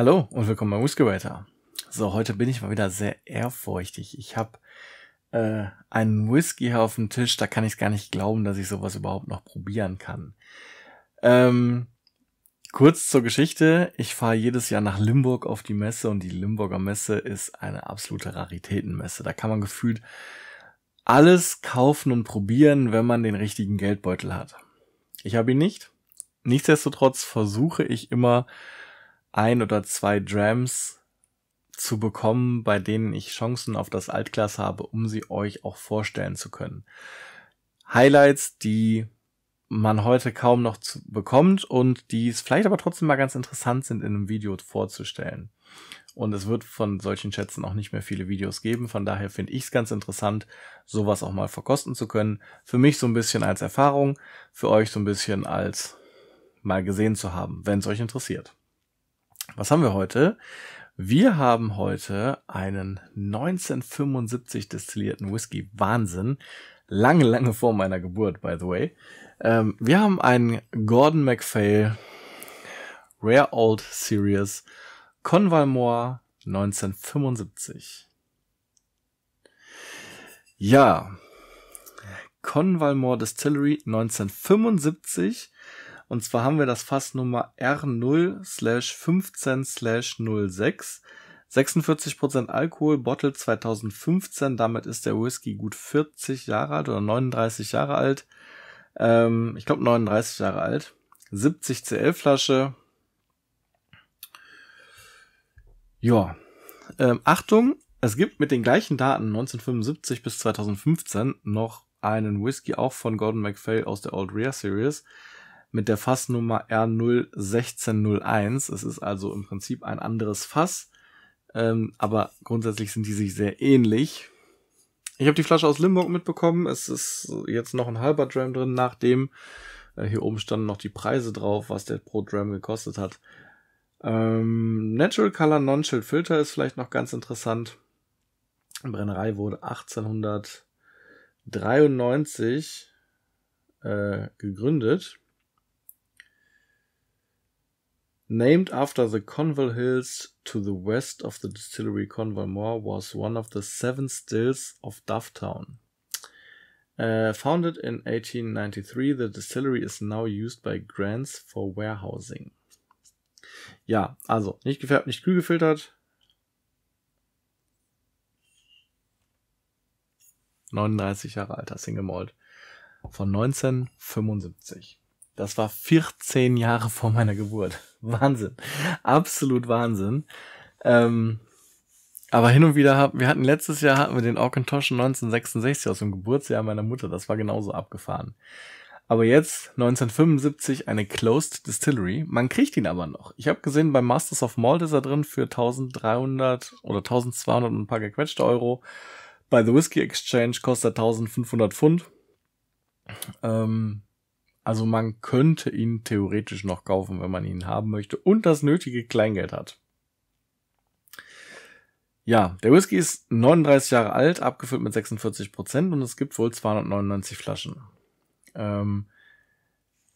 Hallo und willkommen bei Whiskywaiter. So, heute bin ich mal wieder sehr ehrfurchtig. Ich habe äh, einen Whisky hier auf dem Tisch, da kann ich gar nicht glauben, dass ich sowas überhaupt noch probieren kann. Ähm, kurz zur Geschichte. Ich fahre jedes Jahr nach Limburg auf die Messe und die Limburger Messe ist eine absolute Raritätenmesse. Da kann man gefühlt alles kaufen und probieren, wenn man den richtigen Geldbeutel hat. Ich habe ihn nicht. Nichtsdestotrotz versuche ich immer ein oder zwei Drams zu bekommen, bei denen ich Chancen auf das Altglas habe, um sie euch auch vorstellen zu können. Highlights, die man heute kaum noch bekommt und die es vielleicht aber trotzdem mal ganz interessant sind, in einem Video vorzustellen. Und es wird von solchen Schätzen auch nicht mehr viele Videos geben. Von daher finde ich es ganz interessant, sowas auch mal verkosten zu können. Für mich so ein bisschen als Erfahrung, für euch so ein bisschen als mal gesehen zu haben, wenn es euch interessiert. Was haben wir heute? Wir haben heute einen 1975 destillierten Whisky. Wahnsinn. Lange, lange vor meiner Geburt, by the way. Ähm, wir haben einen Gordon MacPhail Rare Old Series Convalmore 1975. Ja. Convalmore Distillery 1975 und zwar haben wir das Fass Nummer R0-15-06. slash slash 46% Alkohol, Bottle 2015. Damit ist der Whisky gut 40 Jahre alt oder 39 Jahre alt. Ähm, ich glaube 39 Jahre alt. 70 CL Flasche. Ja. Ähm, Achtung, es gibt mit den gleichen Daten 1975 bis 2015 noch einen Whisky auch von Gordon MacPhail aus der Old Rear Series mit der Fassnummer R01601. Es ist also im Prinzip ein anderes Fass, ähm, aber grundsätzlich sind die sich sehr ähnlich. Ich habe die Flasche aus Limburg mitbekommen. Es ist jetzt noch ein halber Dram drin, nachdem äh, hier oben standen noch die Preise drauf, was der pro Dram gekostet hat. Ähm, Natural Color non shield Filter ist vielleicht noch ganz interessant. Die Brennerei wurde 1893 äh, gegründet Named after the Conval Hills to the west of the distillery, Conval Moor was one of the seven stills of Dufftown. Uh, founded in 1893, the distillery is now used by grants for warehousing. Ja, also nicht gefärbt, nicht kühl gefiltert. 39 Jahre alter Single Malt von 1975. Das war 14 Jahre vor meiner Geburt. Wahnsinn. Absolut Wahnsinn. Ähm, aber hin und wieder, hab, wir hatten letztes Jahr hatten wir den Orkentoschen 1966 aus dem Geburtsjahr meiner Mutter. Das war genauso abgefahren. Aber jetzt 1975 eine Closed Distillery. Man kriegt ihn aber noch. Ich habe gesehen, bei Masters of Malt ist er drin für 1300 oder 1200 und ein paar gequetschte Euro. Bei The Whiskey Exchange kostet er 1500 Pfund. Ähm, also man könnte ihn theoretisch noch kaufen, wenn man ihn haben möchte und das nötige Kleingeld hat. Ja, der Whisky ist 39 Jahre alt, abgefüllt mit 46 Prozent und es gibt wohl 299 Flaschen. Ähm,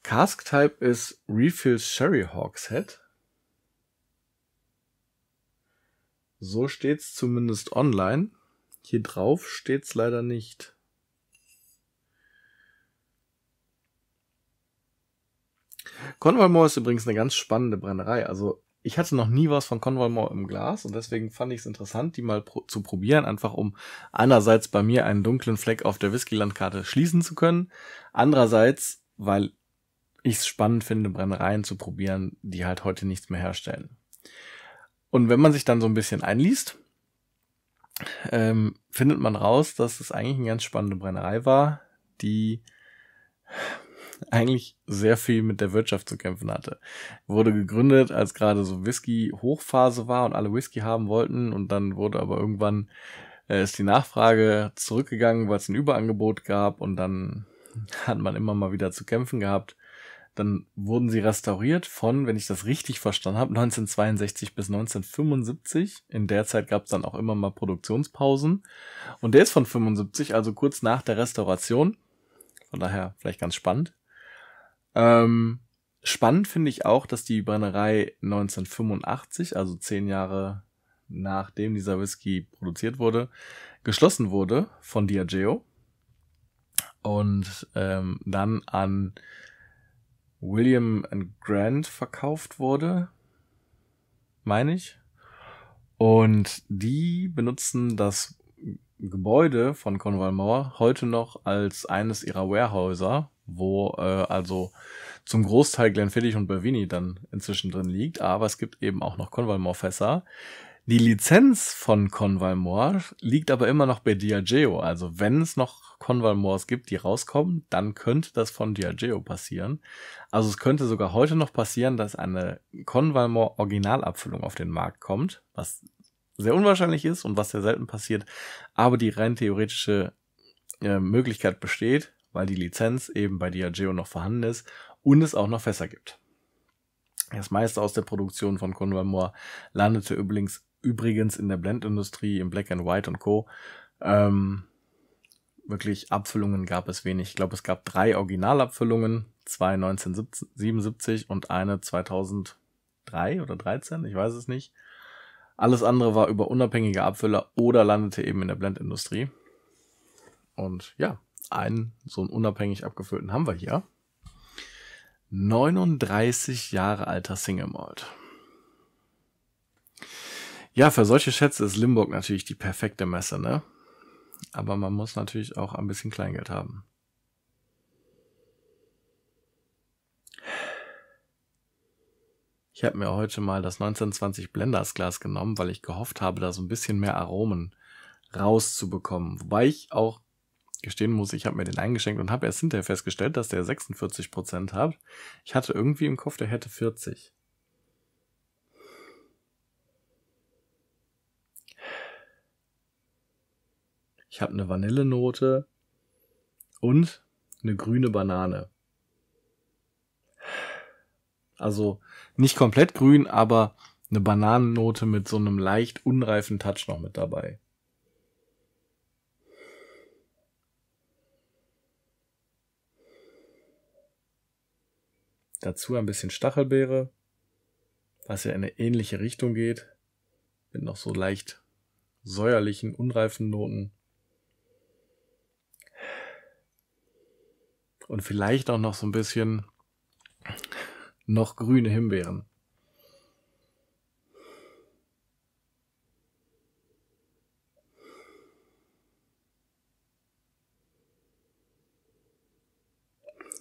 Cask Type ist Refill Sherry Hawks Head. So steht's zumindest online. Hier drauf steht's leider nicht. Conway ist übrigens eine ganz spannende Brennerei. Also ich hatte noch nie was von Conway im Glas und deswegen fand ich es interessant, die mal pro zu probieren, einfach um einerseits bei mir einen dunklen Fleck auf der Whisky-Landkarte schließen zu können, andererseits, weil ich es spannend finde, Brennereien zu probieren, die halt heute nichts mehr herstellen. Und wenn man sich dann so ein bisschen einliest, ähm, findet man raus, dass es eigentlich eine ganz spannende Brennerei war, die eigentlich sehr viel mit der Wirtschaft zu kämpfen hatte. Wurde gegründet, als gerade so Whisky-Hochphase war und alle Whisky haben wollten und dann wurde aber irgendwann äh, ist die Nachfrage zurückgegangen, weil es ein Überangebot gab und dann hat man immer mal wieder zu kämpfen gehabt. Dann wurden sie restauriert von, wenn ich das richtig verstanden habe, 1962 bis 1975. In der Zeit gab es dann auch immer mal Produktionspausen. Und der ist von 75, also kurz nach der Restauration. Von daher vielleicht ganz spannend. Ähm, spannend finde ich auch, dass die Brennerei 1985, also zehn Jahre nachdem dieser Whisky produziert wurde, geschlossen wurde von Diageo und ähm, dann an William Grant verkauft wurde, meine ich. Und die benutzen das Gebäude von Cornwall Moor heute noch als eines ihrer Warehäuser wo äh, also zum Großteil Glenfiddich und Bervini dann inzwischen drin liegt, aber es gibt eben auch noch Convalmore-Fässer. Die Lizenz von Convalmore liegt aber immer noch bei Diageo, also wenn es noch Convalmores gibt, die rauskommen, dann könnte das von Diageo passieren. Also es könnte sogar heute noch passieren, dass eine Convalmore Originalabfüllung auf den Markt kommt, was sehr unwahrscheinlich ist und was sehr selten passiert, aber die rein theoretische äh, Möglichkeit besteht, weil die Lizenz eben bei Diageo noch vorhanden ist und es auch noch Fässer gibt. Das meiste aus der Produktion von Convermore landete übrigens, übrigens in der Blendindustrie, im Black and White und Co. Ähm, wirklich Abfüllungen gab es wenig. Ich glaube, es gab drei Originalabfüllungen, zwei 1977 und eine 2003 oder 13, ich weiß es nicht. Alles andere war über unabhängige Abfüller oder landete eben in der Blendindustrie. Und ja, einen so einen unabhängig abgefüllten haben wir hier. 39 Jahre alter Single Malt. Ja, für solche Schätze ist Limburg natürlich die perfekte Messe, ne? Aber man muss natürlich auch ein bisschen Kleingeld haben. Ich habe mir heute mal das 1920 Blendersglas genommen, weil ich gehofft habe, da so ein bisschen mehr Aromen rauszubekommen. Wobei ich auch gestehen muss, ich habe mir den eingeschenkt und habe erst hinterher festgestellt, dass der 46% hat. Ich hatte irgendwie im Kopf, der hätte 40. Ich habe eine Vanillenote und eine grüne Banane. Also nicht komplett grün, aber eine Bananennote mit so einem leicht unreifen Touch noch mit dabei. Dazu ein bisschen Stachelbeere, was ja in eine ähnliche Richtung geht, mit noch so leicht säuerlichen, unreifen Noten. Und vielleicht auch noch so ein bisschen noch grüne Himbeeren.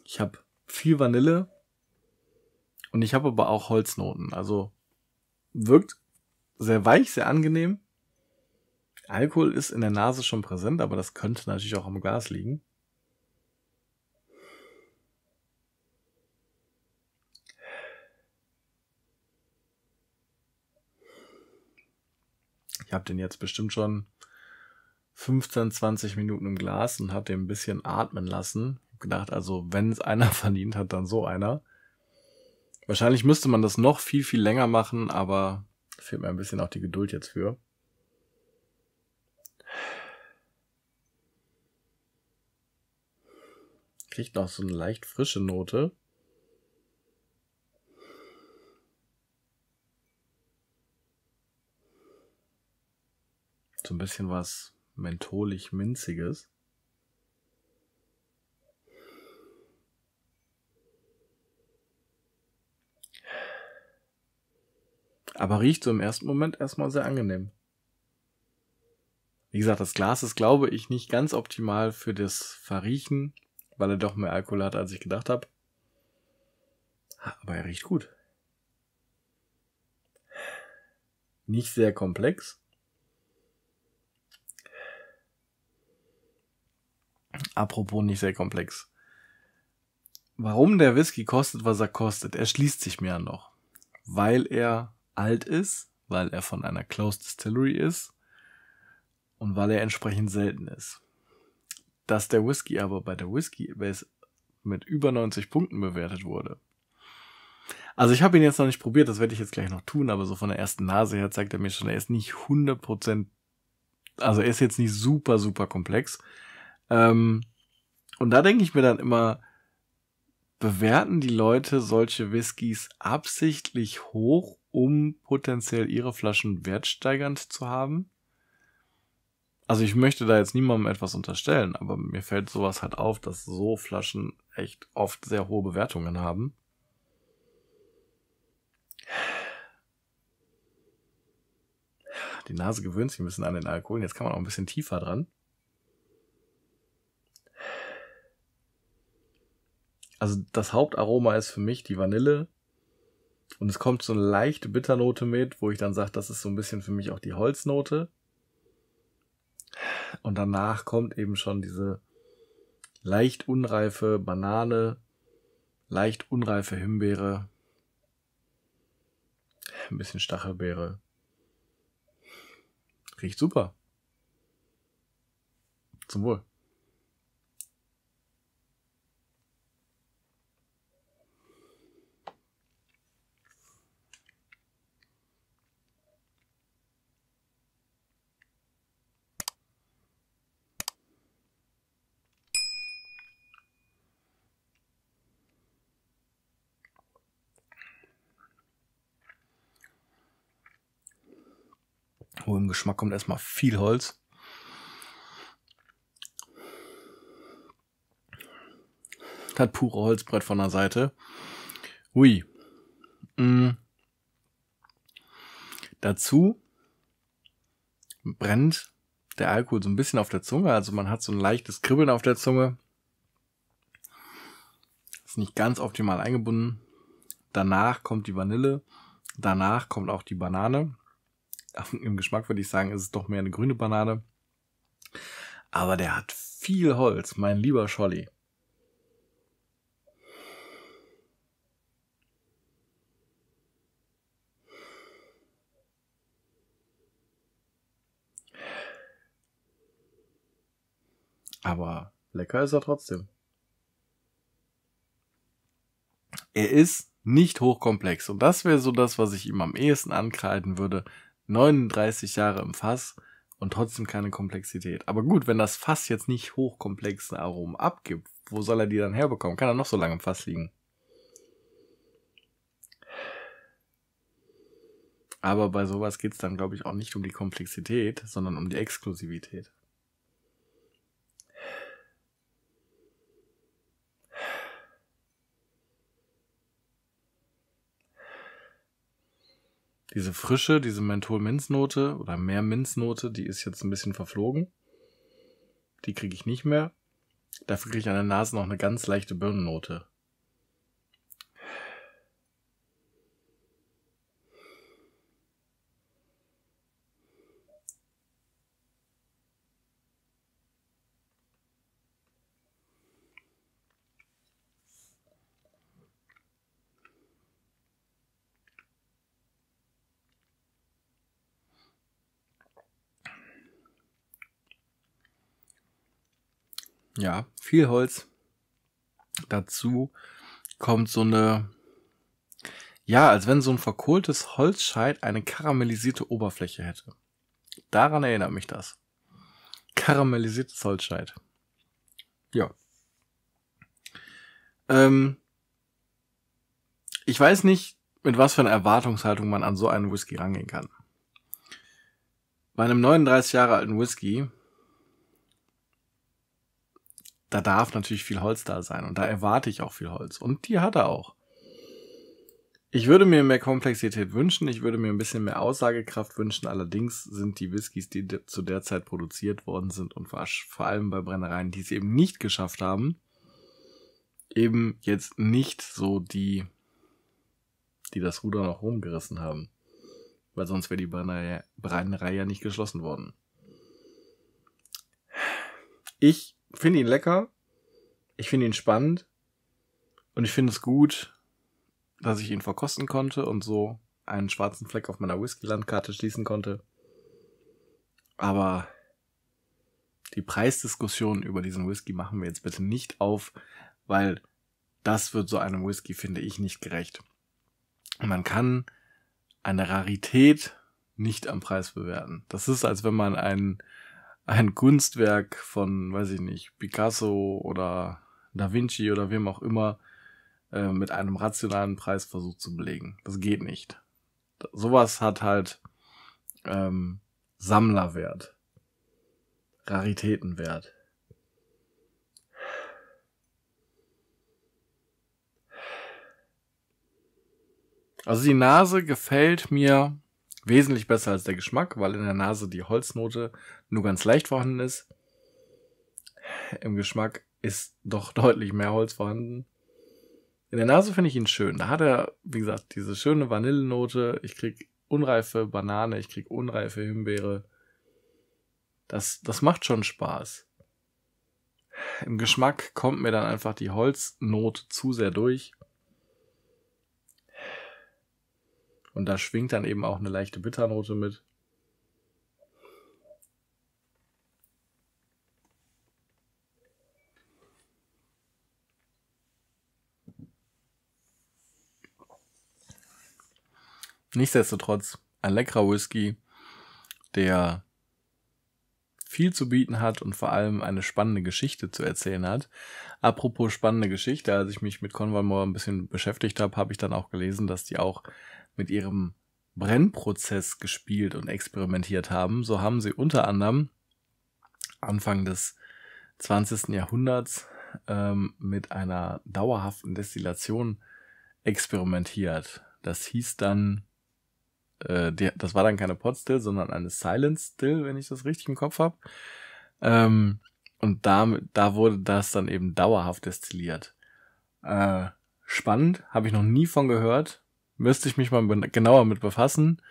Ich habe viel Vanille, und ich habe aber auch Holznoten. Also wirkt sehr weich, sehr angenehm. Alkohol ist in der Nase schon präsent, aber das könnte natürlich auch am Glas liegen. Ich habe den jetzt bestimmt schon 15, 20 Minuten im Glas und habe den ein bisschen atmen lassen. Ich hab gedacht, also wenn es einer verdient hat, dann so einer. Wahrscheinlich müsste man das noch viel, viel länger machen, aber fehlt mir ein bisschen auch die Geduld jetzt für. Kriegt noch so eine leicht frische Note. So ein bisschen was mentholig-minziges. aber riecht so im ersten Moment erstmal sehr angenehm. Wie gesagt, das Glas ist, glaube ich, nicht ganz optimal für das Verriechen, weil er doch mehr Alkohol hat, als ich gedacht habe. Aber er riecht gut. Nicht sehr komplex. Apropos nicht sehr komplex. Warum der Whisky kostet, was er kostet, erschließt sich mir noch. Weil er alt ist, weil er von einer Closed Distillery ist und weil er entsprechend selten ist. Dass der Whisky aber bei der Whisky Base mit über 90 Punkten bewertet wurde. Also ich habe ihn jetzt noch nicht probiert, das werde ich jetzt gleich noch tun, aber so von der ersten Nase her zeigt er mir schon, er ist nicht 100%, also er ist jetzt nicht super, super komplex. Ähm, und da denke ich mir dann immer, bewerten die Leute solche Whiskys absichtlich hoch, um potenziell ihre Flaschen wertsteigernd zu haben? Also ich möchte da jetzt niemandem etwas unterstellen, aber mir fällt sowas halt auf, dass so Flaschen echt oft sehr hohe Bewertungen haben. Die Nase gewöhnt sich ein bisschen an den Alkohol. Jetzt kann man auch ein bisschen tiefer dran. Also das Hauptaroma ist für mich die Vanille, und es kommt so eine leichte Bitternote mit, wo ich dann sage, das ist so ein bisschen für mich auch die Holznote. Und danach kommt eben schon diese leicht unreife Banane, leicht unreife Himbeere, ein bisschen Stachelbeere. Riecht super. Zum Wohl. Oh, im Geschmack kommt erstmal viel Holz. Das pure Holzbrett von der Seite. Hui. Mm. Dazu brennt der Alkohol so ein bisschen auf der Zunge. Also man hat so ein leichtes Kribbeln auf der Zunge. Ist nicht ganz optimal eingebunden. Danach kommt die Vanille. Danach kommt auch die Banane. im Geschmack würde ich sagen, ist es doch mehr eine grüne Banane. Aber der hat viel Holz, mein lieber Scholli. Aber lecker ist er trotzdem. Er ist nicht hochkomplex und das wäre so das, was ich ihm am ehesten ankreiden würde, 39 Jahre im Fass und trotzdem keine Komplexität. Aber gut, wenn das Fass jetzt nicht hochkomplexe Aromen abgibt, wo soll er die dann herbekommen? Kann er noch so lange im Fass liegen? Aber bei sowas geht es dann, glaube ich, auch nicht um die Komplexität, sondern um die Exklusivität. diese Frische, diese Menthol-Minznote oder mehr Minznote, die ist jetzt ein bisschen verflogen. Die kriege ich nicht mehr. Dafür kriege ich an der Nase noch eine ganz leichte Birnennote. Ja, viel Holz. Dazu kommt so eine, ja, als wenn so ein verkohltes Holzscheit eine karamellisierte Oberfläche hätte. Daran erinnert mich das. Karamellisiertes Holzscheit. Ja. Ähm, ich weiß nicht, mit was für einer Erwartungshaltung man an so einen Whisky rangehen kann. Bei einem 39 Jahre alten Whisky da darf natürlich viel Holz da sein und da erwarte ich auch viel Holz und die hat er auch. Ich würde mir mehr Komplexität wünschen, ich würde mir ein bisschen mehr Aussagekraft wünschen, allerdings sind die Whiskys, die de zu der Zeit produziert worden sind und vor allem bei Brennereien, die es eben nicht geschafft haben, eben jetzt nicht so die, die das Ruder noch rumgerissen haben, weil sonst wäre die Brennerei, Brennerei ja nicht geschlossen worden. Ich finde ihn lecker, ich finde ihn spannend und ich finde es gut, dass ich ihn verkosten konnte und so einen schwarzen Fleck auf meiner Whisky-Landkarte schließen konnte. Aber die Preisdiskussion über diesen Whisky machen wir jetzt bitte nicht auf, weil das wird so einem Whisky, finde ich, nicht gerecht. Man kann eine Rarität nicht am Preis bewerten. Das ist, als wenn man einen ein Kunstwerk von, weiß ich nicht, Picasso oder Da Vinci oder wem auch immer äh, mit einem rationalen Preis versucht zu belegen. Das geht nicht. Sowas hat halt ähm, Sammlerwert, Raritätenwert. Also die Nase gefällt mir Wesentlich besser als der Geschmack, weil in der Nase die Holznote nur ganz leicht vorhanden ist. Im Geschmack ist doch deutlich mehr Holz vorhanden. In der Nase finde ich ihn schön. Da hat er, wie gesagt, diese schöne Vanillennote. Ich krieg unreife Banane, ich krieg unreife Himbeere. Das, das macht schon Spaß. Im Geschmack kommt mir dann einfach die Holznote zu sehr durch. Und da schwingt dann eben auch eine leichte Bitternote mit. Nichtsdestotrotz ein leckerer Whisky, der viel zu bieten hat und vor allem eine spannende Geschichte zu erzählen hat. Apropos spannende Geschichte, als ich mich mit Conval ein bisschen beschäftigt habe, habe ich dann auch gelesen, dass die auch mit ihrem Brennprozess gespielt und experimentiert haben. So haben sie unter anderem Anfang des 20. Jahrhunderts ähm, mit einer dauerhaften Destillation experimentiert. Das hieß dann, äh, der, das war dann keine Pot sondern eine Silent Still, wenn ich das richtig im Kopf habe. Ähm, und da, da wurde das dann eben dauerhaft destilliert. Äh, spannend, habe ich noch nie von gehört müsste ich mich mal genauer mit befassen.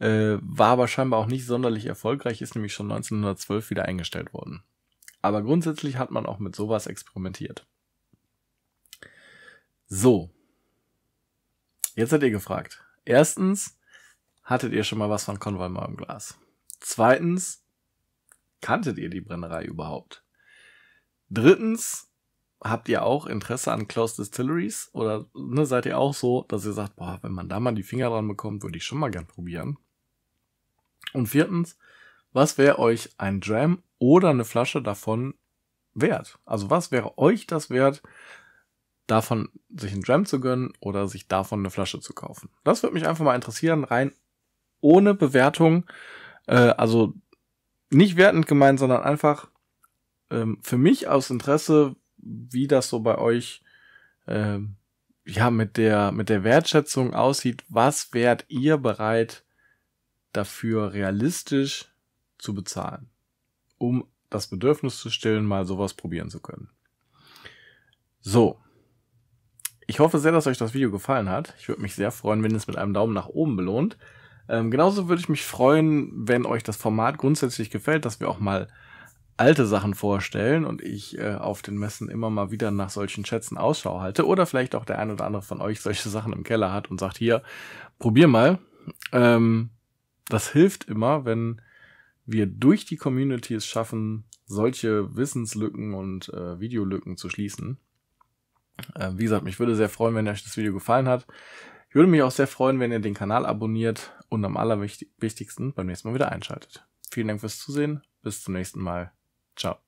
Äh, war aber scheinbar auch nicht sonderlich erfolgreich, ist nämlich schon 1912 wieder eingestellt worden. Aber grundsätzlich hat man auch mit sowas experimentiert. So. Jetzt seid ihr gefragt. Erstens, hattet ihr schon mal was von Konvolmer im Glas? Zweitens, kanntet ihr die Brennerei überhaupt? Drittens, habt ihr auch Interesse an Closed Distilleries? Oder ne, seid ihr auch so, dass ihr sagt, boah, wenn man da mal die Finger dran bekommt, würde ich schon mal gern probieren? Und viertens, was wäre euch ein Dram oder eine Flasche davon wert? Also was wäre euch das wert, davon sich einen Dram zu gönnen oder sich davon eine Flasche zu kaufen? Das würde mich einfach mal interessieren, rein ohne Bewertung. Äh, also nicht wertend gemeint, sondern einfach ähm, für mich aus Interesse, wie das so bei euch äh, ja mit der mit der Wertschätzung aussieht. Was wärt ihr bereit dafür realistisch zu bezahlen, um das Bedürfnis zu stillen, mal sowas probieren zu können? So. Ich hoffe sehr, dass euch das Video gefallen hat. Ich würde mich sehr freuen, wenn es mit einem Daumen nach oben belohnt. Ähm, genauso würde ich mich freuen, wenn euch das Format grundsätzlich gefällt, dass wir auch mal alte Sachen vorstellen und ich äh, auf den Messen immer mal wieder nach solchen Schätzen Ausschau halte oder vielleicht auch der ein oder andere von euch solche Sachen im Keller hat und sagt, hier, probier mal. Ähm, das hilft immer, wenn wir durch die Community es schaffen, solche Wissenslücken und äh, Videolücken zu schließen. Äh, wie gesagt, mich würde sehr freuen, wenn euch das Video gefallen hat. Ich würde mich auch sehr freuen, wenn ihr den Kanal abonniert und am allerwichtigsten beim nächsten Mal wieder einschaltet. Vielen Dank fürs Zusehen. Bis zum nächsten Mal. Ciao.